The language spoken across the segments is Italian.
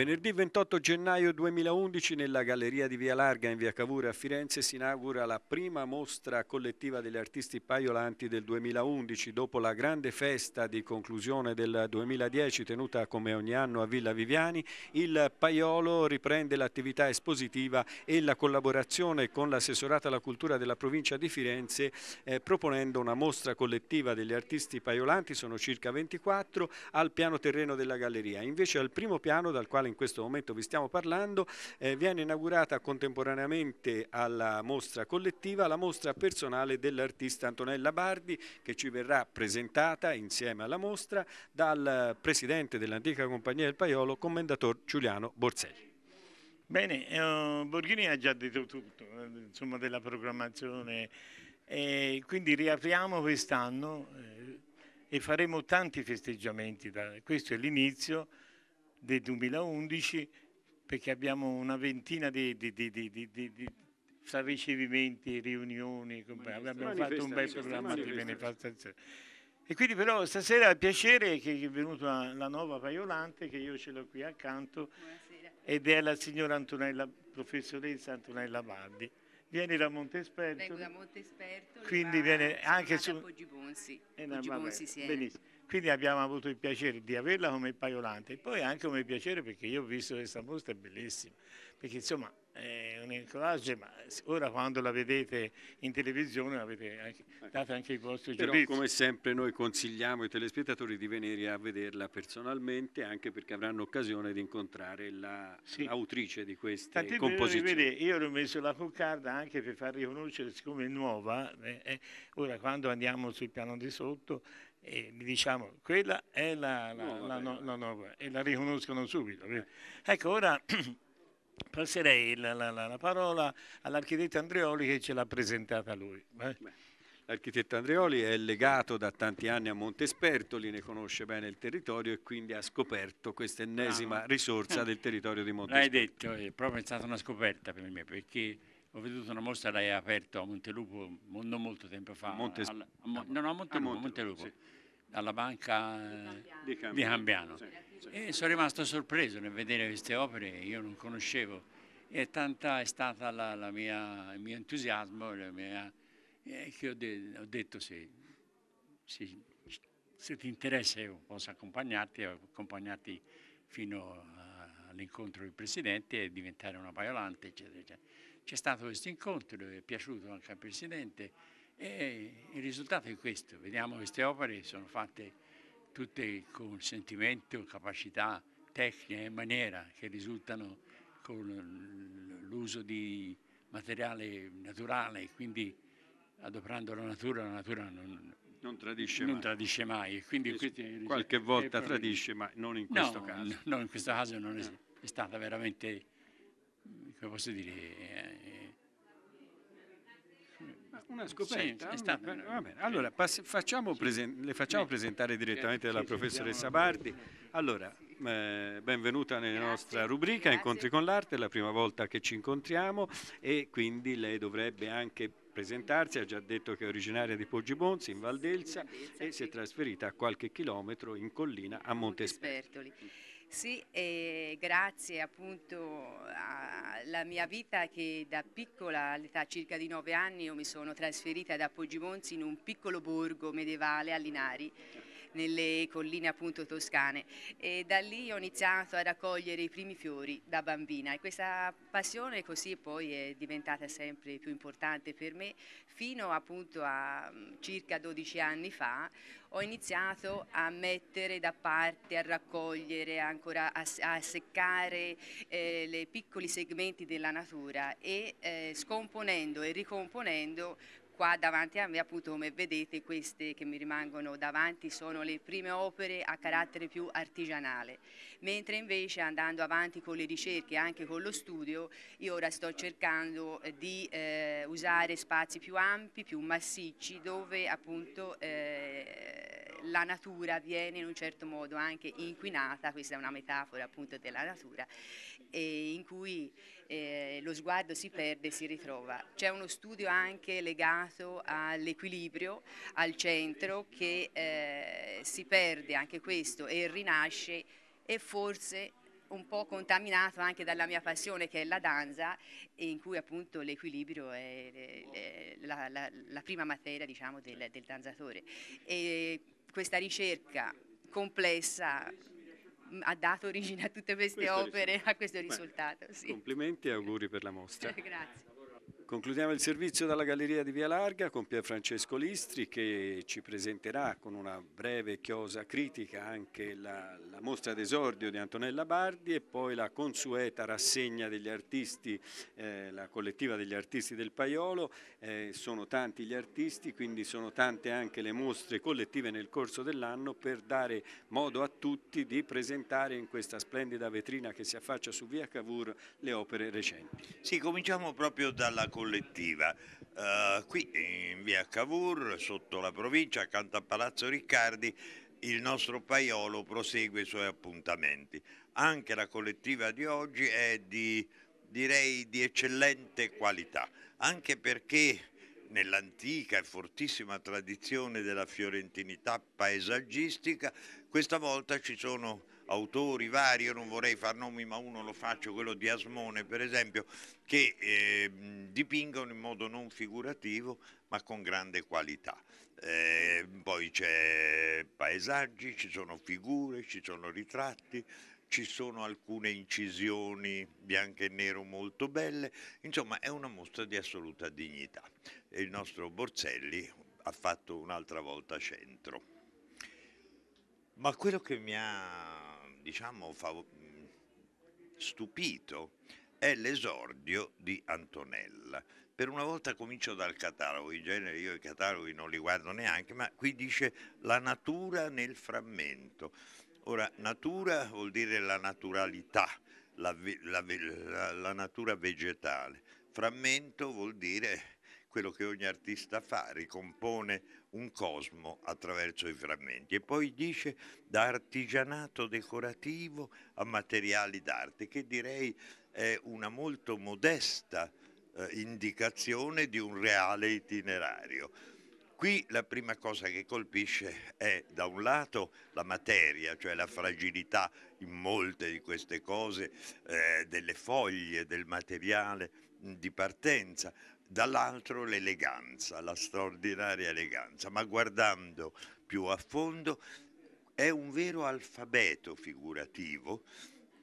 Venerdì 28 gennaio 2011 nella Galleria di Via Larga in Via Cavour a Firenze si inaugura la prima mostra collettiva degli artisti paiolanti del 2011 dopo la grande festa di conclusione del 2010 tenuta come ogni anno a Villa Viviani. Il Paiolo riprende l'attività espositiva e la collaborazione con l'assessorata alla cultura della provincia di Firenze eh, proponendo una mostra collettiva degli artisti paiolanti, sono circa 24, al piano terreno della galleria. Invece al primo piano dal quale in questo momento vi stiamo parlando, eh, viene inaugurata contemporaneamente alla mostra collettiva la mostra personale dell'artista Antonella Bardi che ci verrà presentata insieme alla mostra dal presidente dell'antica compagnia del Paiolo, commendator Giuliano Borselli. Bene, eh, Borghini ha già detto tutto, eh, insomma, della programmazione, eh, quindi riapriamo quest'anno eh, e faremo tanti festeggiamenti, da, questo è l'inizio del 2011 perché abbiamo una ventina di, di, di, di ricevimenti, riunioni, abbiamo fatto un bel programma di manifestazione. E quindi però stasera è il piacere che è venuta la nuova Paiolante, che io ce l'ho qui accanto, Buonasera. ed è la signora Antonella, professoressa Antonella Bardi. Vieni da Montesperto. Vengo da Montesperto. Quindi viene anche su... Poggi Bonsi. Eh Poggi Bonsi si è. Benissimo. Quindi abbiamo avuto il piacere di averla come paiolante e poi anche come piacere perché io ho visto questa mostra, è bellissima, perché insomma è un collage, ma ora quando la vedete in televisione avete anche, date anche i vostri Però, come sempre noi consigliamo ai telespettatori di venire a vederla personalmente anche perché avranno occasione di incontrare l'autrice la, sì. di questa composizione. Vedere, io ho messo la coccarda anche per far riconoscere, siccome è nuova, eh, eh, ora quando andiamo sul piano di sotto e diciamo quella è la, la, no, la, no, la nuova e la riconoscono subito. Ecco, ora passerei la, parola all'architetto Andreoli che ce l'ha presentata lui. L'architetto Andreoli è legato da tanti anni a Montespertoli, ne conosce bene il territorio e quindi ha scoperto questa ennesima ah. risorsa del territorio di Montespertoli. L'hai detto, è proprio stata una scoperta per me perché ho veduto una mostra lei ha aperto a Montelupo non molto tempo fa. Montes- alla, a, Mo- no, no, a Montelupo, a Montelupo sì. alla banca di Cambiano. Di Cambiano. Sì, sì. sono rimasto sorpreso nel vedere queste opere che io non conoscevo. E tanta è stata la, la mia, il mio entusiasmo mia, eh, che ho, de- ho detto se, se, se, ti interessa io posso accompagnarti, ho accompagnati fino a, all'incontro del Presidente e diventare una paiolante, eccetera, eccetera c'è stato questo incontro, è piaciuto anche al Presidente e il risultato è questo. Vediamo queste opere, sono fatte tutte con sentimento, capacità tecnica e maniera che risultano con l'uso di materiale naturale, quindi adoperando la natura, la natura non, non tradisce non mai. Tradisce mai. Quindi qualche volta tradisce, ma non in questo no, caso. No, in questo caso non è, è stata veramente come posso dire, eh, eh una scoperta. Sì, stata, una... Allora, facciamo le facciamo presentare direttamente dalla professoressa Bardi. Allora, eh, benvenuta nella grazie, nostra rubrica grazie. Incontri con l'arte, è la prima volta che ci incontriamo e quindi lei dovrebbe anche presentarsi, ha già detto che è originaria di Poggi Bonzi in Valdelsa e sì. si è trasferita a qualche chilometro in collina a Montespertoli. Montespertoli. Sì, grazie appunto a la mia vita che da piccola, all'età circa di 9 anni, io mi sono trasferita da Poggimonzi in un piccolo borgo medievale a Linari nelle colline appunto toscane e da lì ho iniziato a raccogliere i primi fiori da bambina e questa passione così poi è diventata sempre più importante per me fino appunto a mm, circa 12 anni fa ho iniziato a mettere da parte, a raccogliere, ancora a, a seccare eh, i piccoli segmenti della natura e eh, scomponendo e ricomponendo qua davanti a me appunto come vedete queste che mi rimangono davanti sono le prime opere a carattere più artigianale, mentre invece andando avanti con le ricerche anche con lo studio io ora sto cercando eh, di eh, usare spazi più ampi, più massicci dove appunto eh, la natura viene in un certo modo anche inquinata, questa è una metafora appunto della natura, e in cui eh, lo sguardo si perde e si ritrova. C'è uno studio anche legato all'equilibrio, al centro, che eh, si perde anche questo e rinasce e forse un po' contaminato anche dalla mia passione che è la danza in cui appunto l'equilibrio è la, la, la, prima materia diciamo, del, del danzatore. E questa ricerca complessa ha dato origine a tutte queste questo opere, risultato. a questo risultato. sì. Complimenti e auguri per la mostra. Grazie. Concludiamo il servizio dalla Galleria di Via Larga con Pierfrancesco Listri che ci presenterà con una breve chiosa critica anche la, la mostra d'esordio di Antonella Bardi e poi la consueta rassegna degli artisti, eh, la collettiva degli artisti del Paiolo. Eh, sono tanti gli artisti, quindi sono tante anche le mostre collettive nel corso dell'anno per dare modo a tutti di presentare in questa splendida vetrina che si affaccia su Via Cavour le opere recenti. Sì, cominciamo proprio dalla collettiva collettiva. Uh, qui in via Cavour, sotto la provincia, accanto a Palazzo Riccardi, il nostro paiolo prosegue i suoi appuntamenti. Anche la collettiva di oggi è di, direi, di eccellente qualità, anche perché nell'antica e fortissima tradizione della fiorentinità paesaggistica, questa volta ci sono autori vari, io non vorrei far nomi ma uno lo faccio, quello di Asmone per esempio, che eh, dipingono in modo non figurativo ma con grande qualità. Eh, poi c'è paesaggi, ci sono figure, ci sono ritratti, ci sono alcune incisioni bianche e nero molto belle, insomma è una mostra di assoluta dignità. E il nostro Borselli ha fatto un'altra volta centro. Ma quello che mi ha diciamo, mm, stupito è l'esordio di Antonella. Per una volta comincio dal catalogo, in genere io i cataloghi non li guardo neanche, ma qui dice la natura nel frammento. Ora, natura vuol dire la naturalità, la, la, la, la natura vegetale, frammento vuol dire quello che ogni artista fa, ricompone un cosmo attraverso i frammenti e poi dice da artigianato decorativo a materiali d'arte, che direi è una molto modesta eh, indicazione di un reale itinerario. Qui la prima cosa che colpisce è da un lato la materia, cioè la fragilità in molte di queste cose, eh, delle foglie, del materiale di partenza, dall'altro l'eleganza, la straordinaria eleganza, ma guardando più a fondo è un vero alfabeto figurativo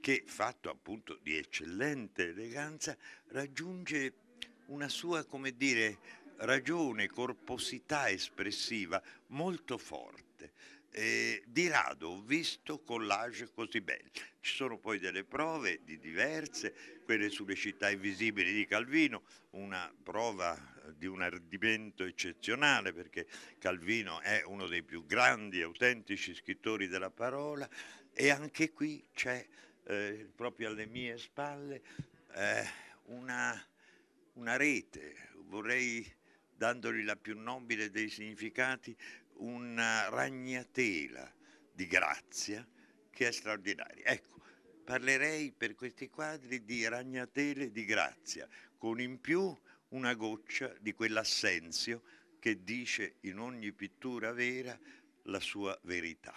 che, fatto appunto di eccellente eleganza, raggiunge una sua, come dire, ragione, corposità espressiva molto forte. Eh, di rado ho visto collage così belli. Ci sono poi delle prove di diverse, quelle sulle città invisibili di Calvino, una prova eh, di un ardimento eccezionale perché Calvino è uno dei più grandi e autentici scrittori della parola e anche qui c'è eh, proprio alle mie spalle eh, una, una rete, vorrei dandogli la più nobile dei significati, una ragnatela di grazia che è straordinaria. Ecco, parlerei per questi quadri di ragnatele di grazia, con in più una goccia di quell'assenzio che dice in ogni pittura vera la sua verità.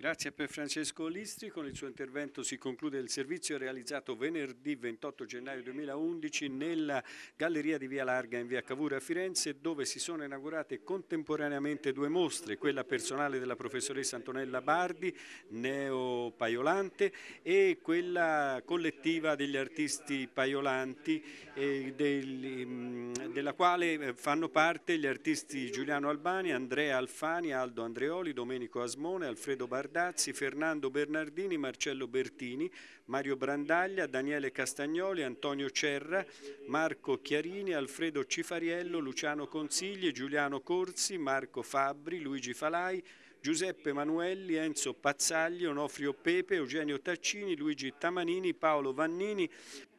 Grazie a Pier Francesco Listri, con il suo intervento si conclude il servizio realizzato venerdì 28 gennaio 2011 nella Galleria di Via Larga in Via Cavour a Firenze dove si sono inaugurate contemporaneamente due mostre, quella personale della professoressa Antonella Bardi, neo Paiolante e quella collettiva degli artisti Paiolanti del, mm, della quale eh, fanno parte gli artisti Giuliano Albani, Andrea Alfani, Aldo Andreoli, Domenico Asmone, Alfredo Bardi Berdazzi, Fernando Bernardini, Marcello Bertini, Mario Brandaglia, Daniele Castagnoli, Antonio Cerra, Marco Chiarini, Alfredo Cifariello, Luciano Consigli, Giuliano Corsi, Marco Fabbri, Luigi Falai, Giuseppe Manuelli, Enzo Pazzagli, Onofrio Pepe, Eugenio Taccini, Luigi Tamanini, Paolo Vannini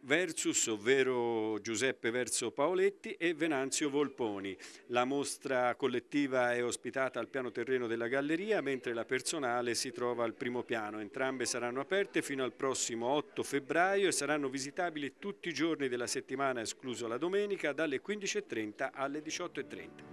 versus, ovvero Giuseppe verso Paoletti e Venanzio Volponi. La mostra collettiva è ospitata al piano terreno della galleria, mentre la personale si trova al primo piano. Entrambe saranno aperte fino al prossimo 8 febbraio e saranno visitabili tutti i giorni della settimana, escluso la domenica, dalle 15.30 alle 18.30.